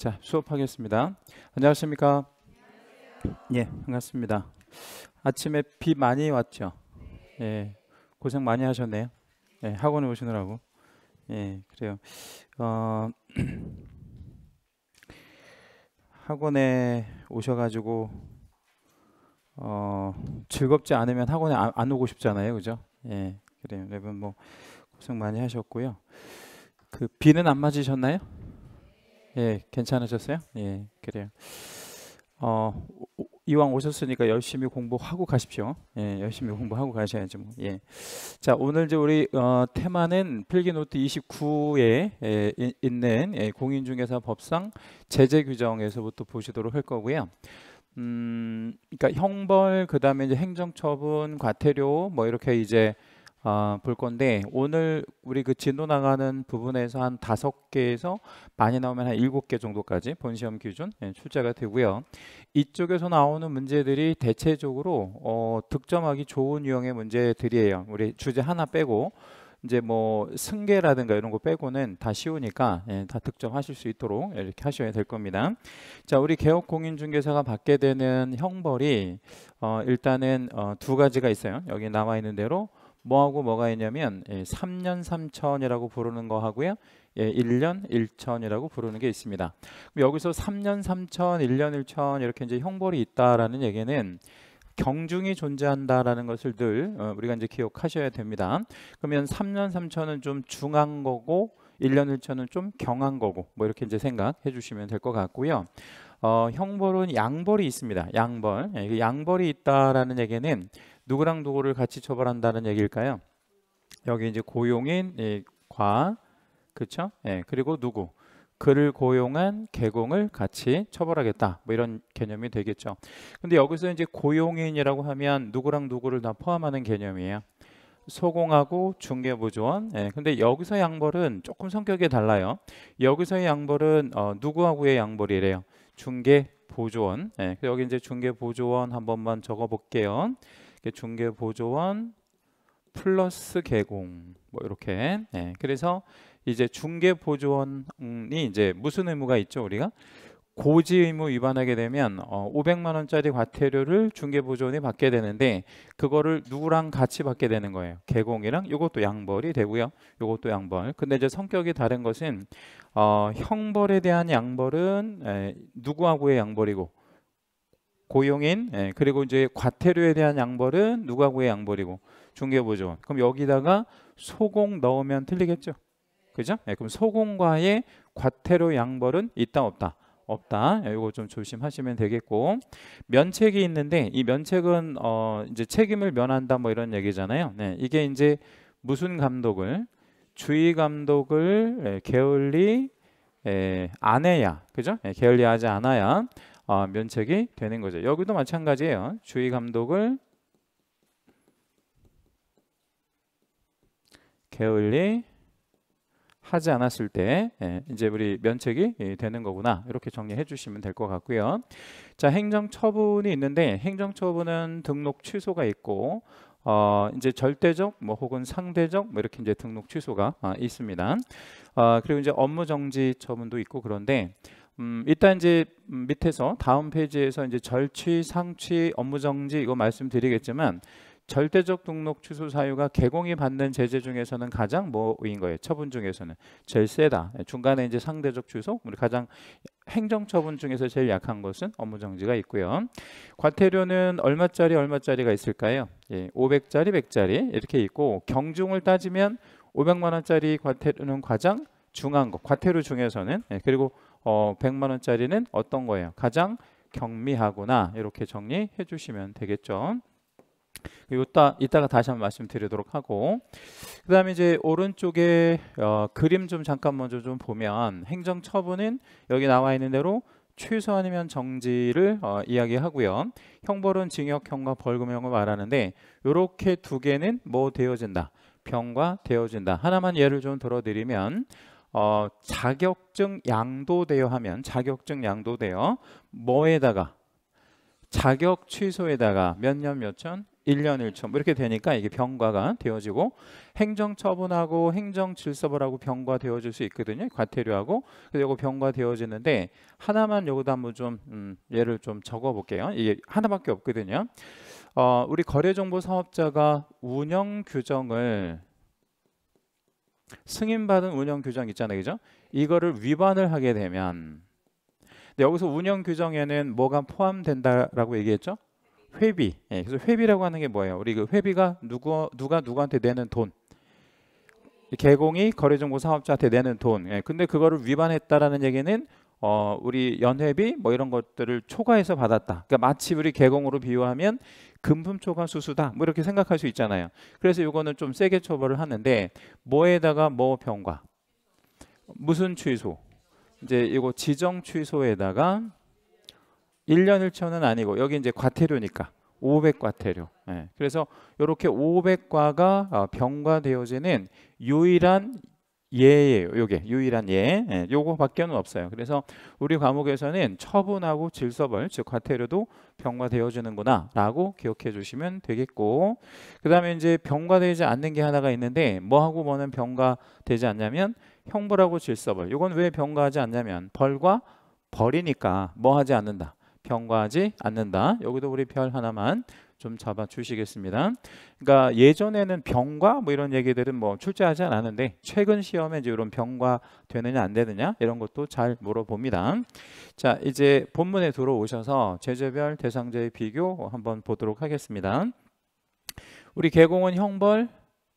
자, 수업하겠습니다. 안녕하십니까? 안녕하세요. 예, 반갑습니다. 아침에 비 많이 왔죠? 예, 고생 많이 하셨네요. 예, 학원에 오시느라고. 예, 그래요. 어, 학원에 오셔가지고 어, 즐겁지 않으면 학원에 안, 안 오고 싶잖아요, 그죠? 예, 그래요. 여러분 뭐 고생 많이 하셨고요. 그 비는 안 맞으셨나요? 예, 괜찮으셨어요? 예, 그래요. 어, 이왕 오셨으니까 열심히 공부하고 가십시오. 예, 열심히 공부하고 가셔야지 뭐. 예. 자, 오늘 이제 우리 어, 테마는 필기노트 29에 예, 있는 예, 공인중개사 법상 제재 규정에서부터 보시도록 할 거고요. 음, 그러니까 형벌, 그다음에 이제 행정처분, 과태료 뭐 이렇게 이제 아, 볼 건데 오늘 우리 그 진도 나가는 부분에서 한 다섯 개에서 많이 나오면 한 일곱 개 정도까지 본 시험 기준 예, 출제가 되고요. 이쪽에서 나오는 문제들이 대체적으로 어, 득점하기 좋은 유형의 문제들이에요. 우리 주제 하나 빼고 이제 뭐 승계라든가 이런 거 빼고는 다 쉬우니까 예, 다 득점하실 수 있도록 이렇게 하셔야 될 겁니다. 자, 우리 개업 공인중개사가 받게 되는 형벌이 어, 일단은 어, 두 가지가 있어요. 여기 남아 있는 대로 뭐하고 뭐가 있냐면 예, 3년 3천이라고 부르는 거 하고요. 예, 1년 1천이라고 부르는 게 있습니다. 여기서 3년 3천, 1년 1천 이렇게 이제 형벌이 있다라는 얘기는 경중이 존재한다라는 것을 늘 어, 우리가 이제 기억하셔야 됩니다. 그러면 3년 3천은 좀 중한 거고 1년 1천은 좀 경한 거고 뭐 이렇게 이제 생각해 주시면 될 것 같고요. 어, 형벌은 양벌이 있습니다. 양벌. 예, 그 양벌이 있다라는 얘기는 누구랑 누구를 같이 처벌한다는 얘기일까요? 여기 이제 고용인 예, 과 그렇죠? 예, 그리고 누구 그를 고용한 개공을 같이 처벌하겠다 뭐 이런 개념이 되겠죠. 근데 여기서 이제 고용인이라고 하면 누구랑 누구를 다 포함하는 개념이에요. 소공하고 중개보조원. 예, 근데 여기서 양벌은 조금 성격이 달라요. 여기서의 양벌은 어, 누구하고의 양벌이래요. 중개보조원. 예, 여기 이제 중개보조원 한 번만 적어볼게요. 중개 보조원 플러스 개공 뭐 이렇게 네, 그래서 이제 중개 보조원이 이제 무슨 의무가 있죠 우리가 고지 의무 위반하게 되면 어, 500만 원짜리 과태료를 중개 보조원이 받게 되는데 그거를 누구랑 같이 받게 되는 거예요 개공이랑 이것도 양벌이 되고요 이것도 양벌 근데 이제 성격이 다른 것은 어, 형벌에 대한 양벌은 누구하고의 양벌이고 고용인 예, 그리고 이제 과태료에 대한 양벌은 누가구의 양벌이고 중개보조원 그럼 여기다가 소공 넣으면 틀리겠죠 그죠 예, 그럼 소공과의 과태료 양벌은 있다 없다 없다 예, 이거 좀 조심하시면 되겠고 면책이 있는데 이 면책은 어 이제 책임을 면한다 뭐 이런 얘기잖아요 네, 이게 이제 무슨 감독을 주의 감독을 예, 게을리 예, 안 해야 그죠 예, 게을리하지 않아야 어, 면책이 되는 거죠. 여기도 마찬가지예요. 주의 감독을 게을리 하지 않았을 때 예, 이제 우리 면책이 예, 되는 거구나 이렇게 정리해 주시면 될 것 같고요 자 행정처분이 있는데 행정처분은 등록 취소가 있고 어 이제 절대적 뭐 혹은 상대적 뭐 이렇게 이제 등록 취소가 아, 있습니다 아 그리고 이제 업무 정지 처분도 있고 그런데 음, 일단 이제 밑에서 다음 페이지에서 이제 절취, 상취, 업무 정지 이거 말씀드리겠지만 절대적 등록 취소 사유가 개공이 받는 제재 중에서는 가장 뭐인 거예요. 처분 중에서는 제일 세다. 중간에 이제 상대적 취소, 우리 가장 행정 처분 중에서 제일 약한 것은 업무 정지가 있고요. 과태료는 얼마짜리 얼마짜리가 있을까요? 예, 500짜리, 100짜리 이렇게 있고 경중을 따지면 500만 원짜리 과태료는 가장 중한 거, 과태료 중에서는 예, 그리고 어, 100만 원짜리는 어떤 거예요? 가장 경미하구나 이렇게 정리해 주시면 되겠죠. 이따, 이따가 다시 한번 말씀드리도록 하고 그 다음에 이제 오른쪽에 어, 그림 좀 잠깐 먼저 좀 보면 행정처분은 여기 나와 있는 대로 최소한이면 정지를 어, 이야기하고요. 형벌은 징역형과 벌금형을 말하는데 이렇게 두 개는 뭐 되어진다. 병과 되어진다. 하나만 예를 좀 들어드리면 어, 자격증 양도되어 하면 자격증 양도되어 뭐에다가 자격 취소에다가 몇 년 몇천 1년 1천 뭐 이렇게 되니까 이게 병과가 되어지고 행정처분하고 행정질서부하고 병과 되어질 수 있거든요 과태료하고 그리고 병과 되어지는데 하나만 요거도 한번 좀 음, 예를좀 적어 볼게요 이게 하나밖에 없거든요 어, 우리 거래정보사업자가 운영 규정을 승인받은 운영 규정 있잖아요. 그죠? 이거를 위반을 하게 되면 근데 여기서 운영 규정에는 뭐가 포함된다라고 얘기했죠? 회비. 예, 그래서 회비라고 하는 게 뭐예요? 우리 그 회비가 누구 누가 누구한테 내는 돈. 개공이 거래정보 사업자한테 내는 돈. 예, 근데 그거를 위반했다라는 얘기는 어, 우리 연회비 뭐 이런 것들을 초과해서 받았다. 그러니까 마치 우리 개공으로 비유하면 금품 초과 수수다. 뭐 이렇게 생각할 수 있잖아요. 그래서 이거는 좀 세게 처벌을 하는데 뭐에다가 뭐 병과 무슨 취소 이제 이거 지정 취소에다가 1년 1천는 아니고 여기 이제 과태료니까 500과태료. 예. 그래서 이렇게 500과가 어, 병과 되어지는 유일한 예예요. 요게 유일한 예. 예. 요거밖에는 없어요. 그래서 우리 과목에서는 처분하고 질서벌 즉 과태료도 병과되어 주는구나라고 기억해 주시면 되겠고 그다음에 이제 병과되지 않는 게 하나가 있는데 뭐하고 뭐는 병과되지 않냐면 형벌하고 질서벌. 요건 왜 병과하지 않냐면 벌과 벌이니까 뭐 하지 않는다. 병과하지 않는다. 여기도 우리 별 하나만 좀 잡아 주시겠습니다. 그러니까 예전에는 병과 뭐 이런 얘기들은 뭐 출제하지 않았는데 최근 시험에 이제 이런 병과 되느냐 안 되느냐 이런 것도 잘 물어봅니다. 자 이제 본문에 들어오셔서 제재별 대상자의 비교 한번 보도록 하겠습니다. 우리 개공은 형벌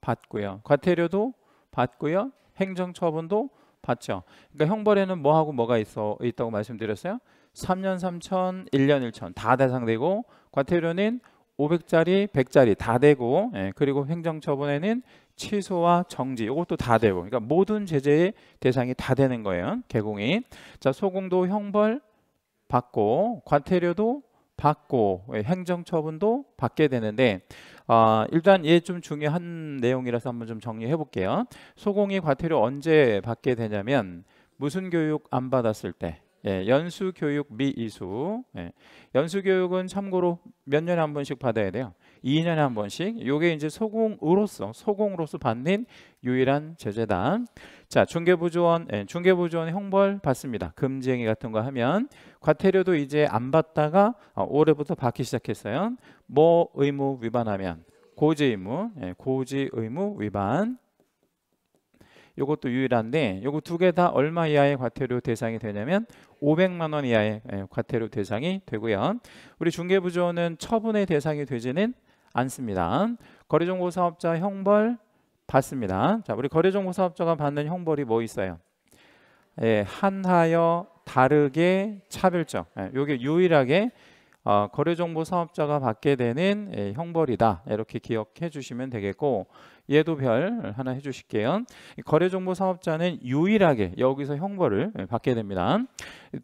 받고요. 과태료도 받고요. 행정처분도 받죠. 그러니까 형벌에는 뭐하고 뭐가 있어 있다고 말씀드렸어요. 3년 3천, 1년 1천 다 대상되고 과태료는 500짜리, 100짜리 다 되고 예, 그리고 행정처분에는 취소와 정지 이것도 다 되고 그러니까 모든 제재의 대상이 다 되는 거예요. 개공이. 자, 소공도 형벌 받고 과태료도 받고 예, 행정처분도 받게 되는데 아, 일단 얘 좀 중요한 내용이라서 한번 좀 정리해 볼게요. 소공이 과태료 언제 받게 되냐면 무슨 교육 안 받았을 때 예, 연수교육 미이수. 예, 연수교육은 참고로 몇 년에 한 번씩 받아야 돼요. 2년에 한 번씩. 이게 이제 소공으로서 소공으로서 받는 유일한 제재다. 자, 중개부조원, 예, 중개부조원 형벌 받습니다. 금지행위 같은 거 하면 과태료도 이제 안 받다가 어, 올해부터 받기 시작했어요. 뭐 의무 위반하면 고지 의무, 예, 고지 의무 위반. 이것도 유일한데 요거 두 개 다 얼마 이하의 과태료 대상이 되냐면 500만 원 이하의 예, 과태료 대상이 되고요. 우리 중개부조는 처분의 대상이 되지는 않습니다. 거래정보 사업자 형벌 받습니다. 자, 우리 거래정보 사업자가 받는 형벌이 뭐 있어요? 예, 한하여 다르게 차별적. 예, 요게 유일하게 어, 거래정보 사업자가 받게 되는 예, 형벌이다 이렇게 기억해 주시면 되겠고 얘도 별 하나 해주실게요 거래정보 사업자는 유일하게 여기서 형벌을 예, 받게 됩니다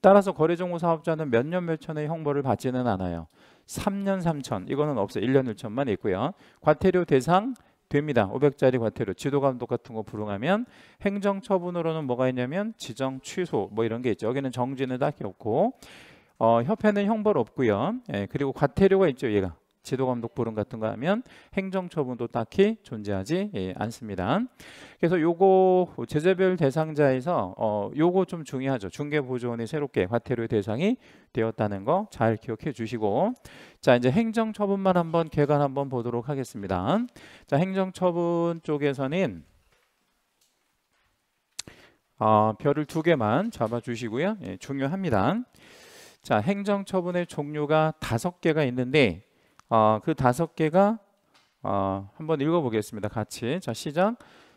따라서 거래정보 사업자는 몇 년 몇천의 형벌을 받지는 않아요 3년 3천 이거는 없어 1년 1천만 있고요 과태료 대상 됩니다. 500짜리 과태료, 지도감독 같은 거 불응하면 행정처분으로는 뭐가 있냐면 지정 취소 뭐 이런 게 있죠. 여기는 정지는 딱히 없고 어, 협회는 형벌 없고요. 예, 그리고 과태료가 있죠, 얘가. 지도감독 보름 같은 거 하면 행정처분도 딱히 존재하지 예, 않습니다. 그래서 요거 제재별 대상자에서 어, 요거 좀 중요하죠. 중개보조원이 새롭게 과태료 대상이 되었다는 거 잘 기억해 주시고 자 이제 행정처분만 한번 개관 한번 보도록 하겠습니다. 자 행정처분 쪽에서는 어, 별을 두 개만 잡아주시고요. 예, 중요합니다. 자, 행정처분의 종류가 다섯 개가 있는데 어, 그 다섯 개가 어, 한번 읽어보겠습니다. 같이 자 시작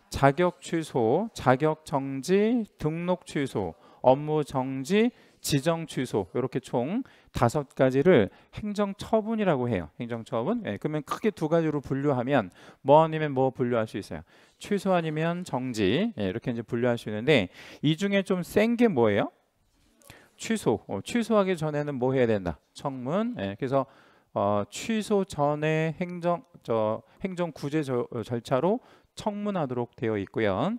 자격 취소, 자격 정지, 등록 취소, 업무 정지, 지정 취소 이렇게 총 다섯 가지를 행정처분이라고 해요. 행정처분. 예, 그러면 크게 두 가지로 분류하면 뭐 아니면 뭐 분류할 수 있어요. 취소 아니면 정지 예, 이렇게 이제 분류할 수 있는데 이 중에 좀 센 게 뭐예요? 취소. 어, 취소하기 전에는 뭐 해야 된다. 청문. 예, 그래서 어, 취소 전에 행정 저 행정 구제 저, 어, 절차로 청문하도록 되어 있고요.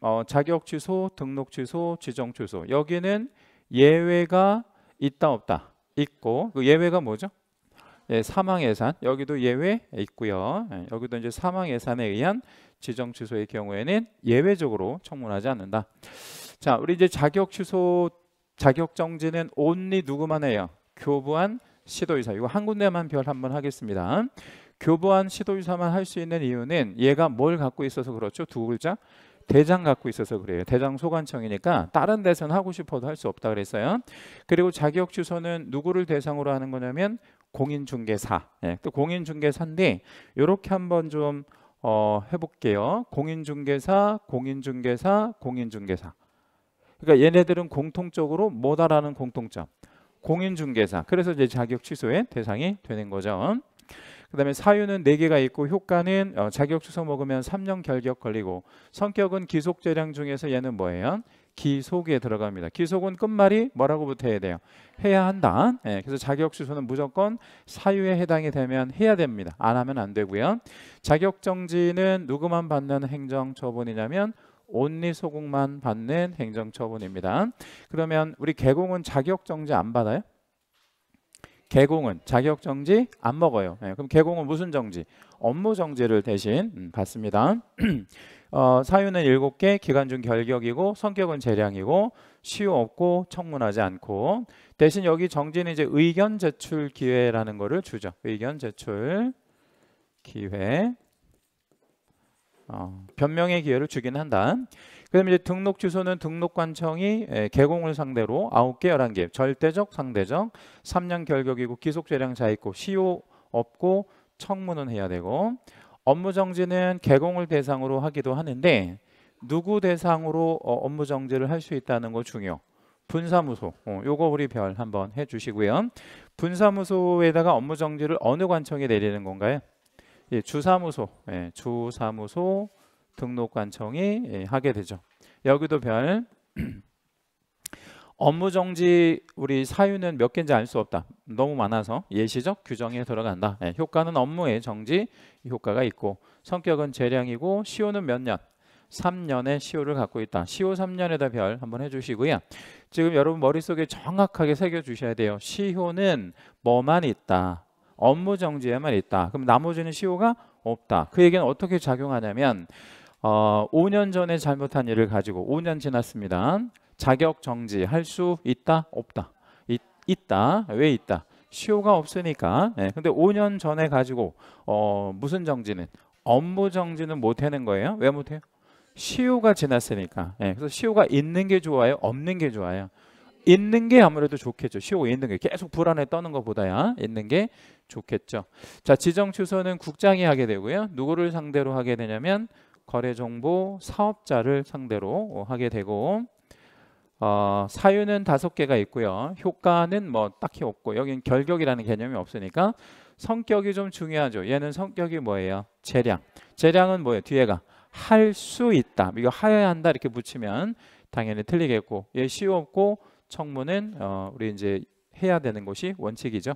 어, 자격 취소, 등록 취소, 지정 취소. 여기는 예외가 있다 없다 있고 그 예외가 뭐죠? 예, 사망 예산 여기도 예외 있고요. 예, 여기도 이제 사망 예산에 의한 지정 취소의 경우에는 예외적으로 청문하지 않는다. 자, 우리 이제 자격 취소 자격정지는 온리 누구만 해요? 교부한 시도의사. 이거 한 군데만 별 한번 하겠습니다. 교부한 시도의사만 할 수 있는 이유는 얘가 뭘 갖고 있어서 그렇죠? 두 글자? 대장 갖고 있어서 그래요. 대장 소관청이니까 다른 데서는 하고 싶어도 할 수 없다 그랬어요. 그리고 자격 주소는 누구를 대상으로 하는 거냐면 공인중개사. 예, 또 공인중개사인데 이렇게 한번 좀 어, 해볼게요. 공인중개사, 공인중개사, 공인중개사. 그러니까 얘네들은 공통적으로 뭐다라는 공통점. 공인중개사. 그래서 이제 자격 취소의 대상이 되는 거죠. 그다음에 사유는 4개가 있고 효과는 어, 자격 취소 먹으면 3년 결격 걸리고 성격은 기속 재량 중에서 얘는 뭐예요? 기속에 들어갑니다. 기속은 끝말이 뭐라고 붙어야 돼요? 해야 한다. 예, 그래서 자격 취소는 무조건 사유에 해당이 되면 해야 됩니다. 안 하면 안 되고요. 자격 정지는 누구만 받는 행정 처분이냐면 온리 소극만 받는 행정처분입니다. 그러면 우리 개공은 자격정지 안 받아요? 개공은 자격정지 안 먹어요. 네, 그럼 개공은 무슨 정지? 업무정지를 대신 음, 받습니다. 어, 사유는 7개, 기간 중 결격이고 성격은 재량이고 시효 없고 청문하지 않고 대신 여기 정지는 이제 의견 제출 기회라는 거를 주죠. 의견 제출 기회 어, 변명의 기회를 주긴 한다. 그다음에 이제 등록 주소는 등록관청이 예, 개공을 상대로 9개 11개 절대적 상대적 3년 결격이고 기속재량 자있고 시효 없고 청문은 해야 되고 업무 정지는 개공을 대상으로 하기도 하는데 누구 대상으로 어, 업무 정지를 할 수 있다는 거 중요. 분사무소. 어, 요거 우리 별 한번 해주시고요. 분사무소에다가 업무 정지를 어느 관청이 내리는 건가요? 예, 주사무소, 예, 주사무소 등록관청이 예, 하게 되죠. 여기도 별 업무 정지 우리 사유는 몇 개인지 알 수 없다. 너무 많아서 예시적 규정에 들어간다. 예, 효과는 업무의 정지 효과가 있고 성격은 재량이고 시효는 몇 년? 3년의 시효를 갖고 있다. 시효 3년에다 별 한번 해주시고요. 지금 여러분 머릿속에 정확하게 새겨주셔야 돼요. 시효는 뭐만 있다. 업무 정지에만 있다. 그럼 나머지는 시효가 없다. 그 얘기는 어떻게 작용하냐면 어, 5년 전에 잘못한 일을 가지고 5년 지났습니다. 자격 정지 할 수 있다? 없다. 있, 있다. 왜 있다? 시효가 없으니까. 예, 근데 5년 전에 가지고 어, 무슨 정지는 업무 정지는 못하는 거예요. 왜 못 해요? 시효가 지났으니까. 예, 그래서 시효가 있는 게 좋아요, 없는 게 좋아요. 있는 게 아무래도 좋겠죠. 쉬고 있는 게 계속 불안에 떠는 것보다야 있는 게 좋겠죠. 자, 지정 취소는 국장이 하게 되고요. 누구를 상대로 하게 되냐면 거래 정보 사업자를 상대로 하게 되고 어, 사유는 다섯 개가 있고요. 효과는 뭐 딱히 없고 여기는 결격이라는 개념이 없으니까 성격이 좀 중요하죠. 얘는 성격이 뭐예요? 재량. 재량은 뭐예요? 뒤에가 할 수 있다. 이거 하여야 한다 이렇게 붙이면 당연히 틀리겠고 얘 쉬웠고 청문은 어, 우리 이제 해야 되는 것이 원칙이죠.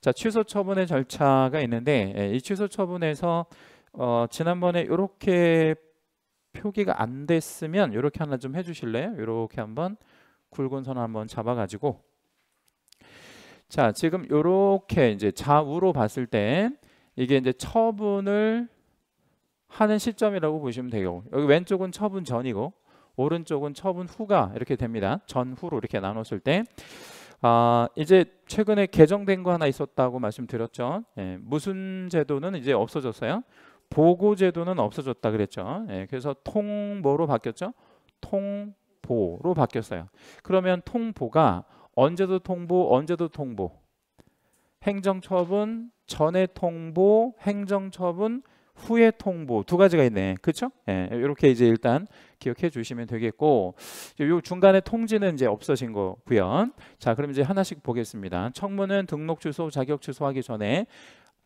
자, 취소 처분의 절차가 있는데 예, 이 취소 처분에서 어, 지난번에 이렇게 표기가 안 됐으면 이렇게 하나 좀 해주실래요? 이렇게 한번 굵은 선 한번 잡아가지고 자 지금 이렇게 이제 좌우로 봤을 땐 이게 이제 처분을 하는 시점이라고 보시면 돼요. 여기 왼쪽은 처분 전이고 오른쪽은 처분 후가 이렇게 됩니다. 전후로 이렇게 나눴을 때 아, 이제 최근에 개정된 거 하나 있었다고 말씀드렸죠. 예, 무슨 제도는 이제 없어졌어요. 보고 제도는 없어졌다 그랬죠. 예, 그래서 통보로 바뀌었죠. 통보로 바뀌었어요. 그러면 통보가 언제도 통보, 언제도 통보. 행정처분 전에 통보, 행정처분 후에 통보 두 가지가 있네. 그렇죠? 예, 이렇게 이제 일단 기억해 주시면 되겠고 요 중간에 통지는 이제 없어진 거고요. 자, 그럼 이제 하나씩 보겠습니다. 청문은 등록 취소, 자격 취소하기 전에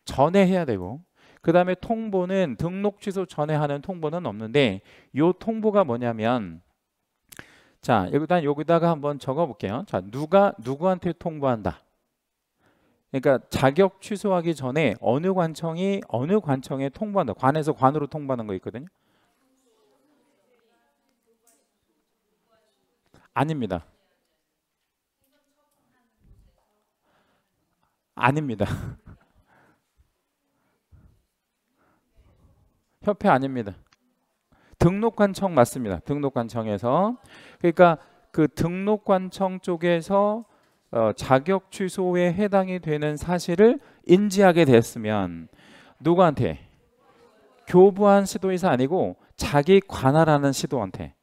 전에 해야 되고 그 다음에 통보는 등록 취소 전에 하는 통보는 없는데 요 통보가 뭐냐면 자 일단 여기다가 한번 적어 볼게요 자 누가 누구한테 통보한다 그러니까 자격 취소하기 전에 어느 관청이 어느 관청에 통보한다. 관에서 관으로 통보하는 거 있거든요. 아닙니다. 아닙니다. 협회 아닙니다. 등록관청 맞습니다. 등록관청에서 그러니까 그 등록관청 쪽에서 어, 자격 취소에 해당이 되는 사실을 인지하게 됐으면 누구한테 교부한 시도이사 아니고 자기 관할하는 시도한테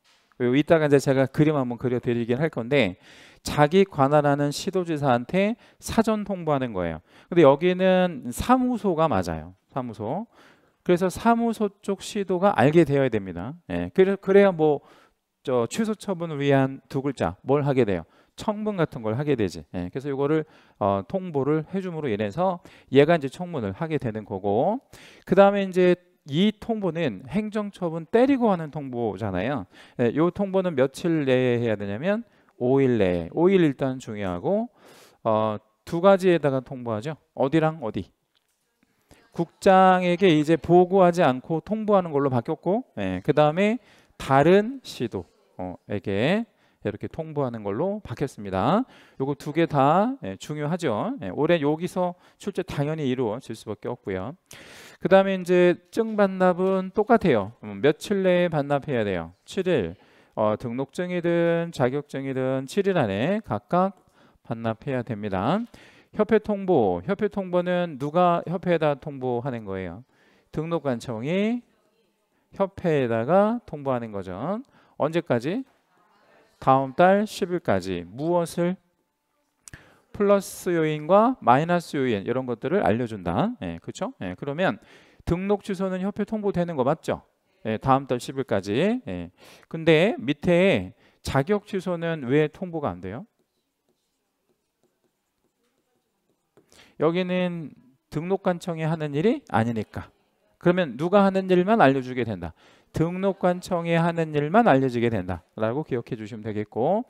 이따가 이제 제가 그림 한번 그려드리긴 할 건데 자기 관할하는 시도지사한테 사전 통보하는 거예요. 근데 여기는 사무소가 맞아요. 사무소. 그래서 사무소 쪽 시도가 알게 되어야 됩니다. 예. 그래, 그래야 뭐 저 취소 처분을 위한 두 글자 뭘 하게 돼요. 청문 같은 걸 하게 되지. 예, 그래서 이거를 어, 통보를 해줌으로 인해서 얘가 이제 청문을 하게 되는 거고 그 다음에 이제 이 통보는 행정처분 때리고 하는 통보잖아요. 예, 이 통보는 며칠 내에 해야 되냐면 5일 내에. 5일 일단 중요하고 어, 두 가지에다가 통보하죠. 어디랑 어디. 국장에게 이제 보고하지 않고 통보하는 걸로 바뀌었고 예, 그 다음에 다른 시도에게 이렇게 통보하는 걸로 바뀌었습니다. 요거 두 개다 예, 중요하죠. 예, 올해 여기서 출제 당연히 이루어질 수밖에 없고요. 그 다음에 이제 증 반납은 똑같아요. 며칠 내에 반납해야 돼요. 7일 어, 등록증이든 자격증이든 7일 안에 각각 반납해야 됩니다. 협회 통보, 협회 통보는 누가 협회에다 통보하는 거예요? 등록관청이 협회에다가 통보하는 거죠. 언제까지? 다음 달 10일까지 무엇을 플러스 요인과 마이너스 요인 이런 것들을 알려준다. 예, 그렇죠? 예, 그러면 등록 주소는 협회 통보되는 거 맞죠? 예, 다음 달 10일까지. 예. 근데 밑에 자격 취소는 왜 통보가 안 돼요? 여기는 등록 관청이 하는 일이 아니니까. 그러면 누가 하는 일만 알려주게 된다. 등록관청에 하는 일만 알려지게 된다라고 기억해 주시면 되겠고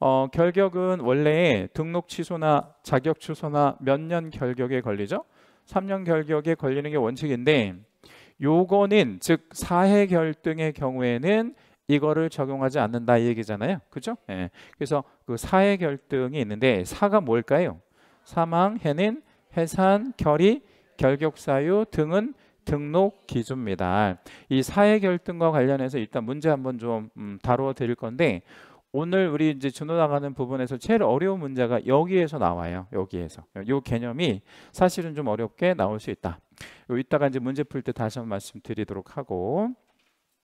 어, 결격은 원래 등록 취소나 자격 취소나 몇 년 결격에 걸리죠? 3년 결격에 걸리는 게 원칙인데 요거는 즉 사해 결등의 경우에는 이거를 적용하지 않는다 이 얘기잖아요. 그죠? 예. 그래서 그 사해 결등이 있는데 사가 뭘까요? 사망, 해는 해산, 결의, 결격 사유 등은 등록 기준입니다. 이 사회 결등과 관련해서 일단 문제 한번 좀 음, 다루어 드릴 건데 오늘 우리 이제 주노 나가는 부분에서 제일 어려운 문제가 여기에서 나와요. 여기에서 요 개념이 사실은 좀 어렵게 나올 수 있다. 이따가 이제 문제 풀 때 다시 한 번 말씀드리도록 하고